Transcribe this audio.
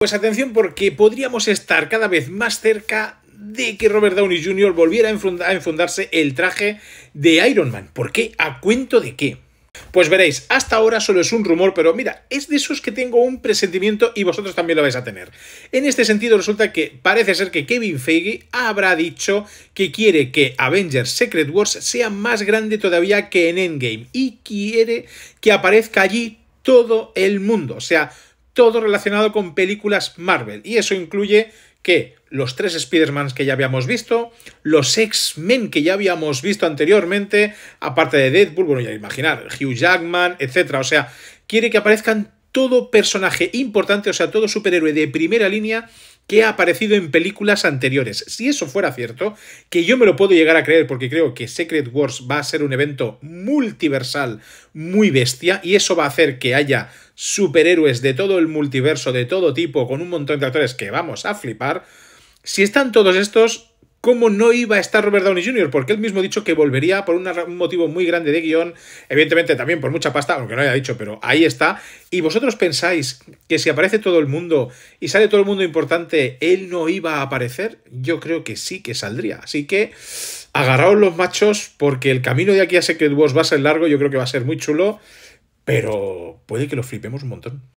Pues atención porque podríamos estar cada vez más cerca de que Robert Downey Jr. volviera a enfundarse el traje de Iron Man. ¿Por qué? ¿A cuento de qué? Pues veréis, hasta ahora solo es un rumor, pero mira, es de esos que tengo un presentimiento y vosotros también lo vais a tener. En este sentido resulta que parece ser que Kevin Feige habrá dicho que quiere que Avengers Secret Wars sea más grande todavía que en Endgame y quiere que aparezca allí todo el mundo, o sea, todo relacionado con películas Marvel. Y eso incluye que los tres Spider-Mans que ya habíamos visto, los X-Men que ya habíamos visto anteriormente, aparte de Deadpool, bueno, ya imaginar, Hugh Jackman, etc. O sea, quiere que aparezcan todo personaje importante, o sea, todo superhéroe de primera línea que ha aparecido en películas anteriores. Si eso fuera cierto, que yo me lo puedo llegar a creer porque creo que Secret Wars va a ser un evento multiversal muy bestia y eso va a hacer que haya superhéroes de todo el multiverso, de todo tipo, con un montón de actores que vamos a flipar. Si están todos estos, cómo no iba a estar Robert Downey Jr., porque él mismo ha dicho que volvería por un motivo muy grande de guión, evidentemente también por mucha pasta, aunque no haya dicho, pero ahí está. ¿Y vosotros pensáis que si aparece todo el mundo y sale todo el mundo importante, él no iba a aparecer? Yo creo que sí que saldría. Así que agarraos los machos, porque el camino de aquí a Secret Wars va a ser largo, yo creo que va a ser muy chulo, pero puede que lo flipemos un montón.